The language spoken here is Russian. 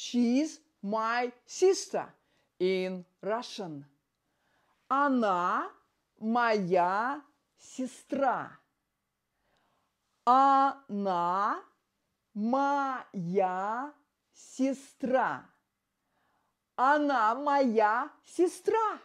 She's my sister in Russian. Она моя сестра. Она моя сестра. Она моя сестра.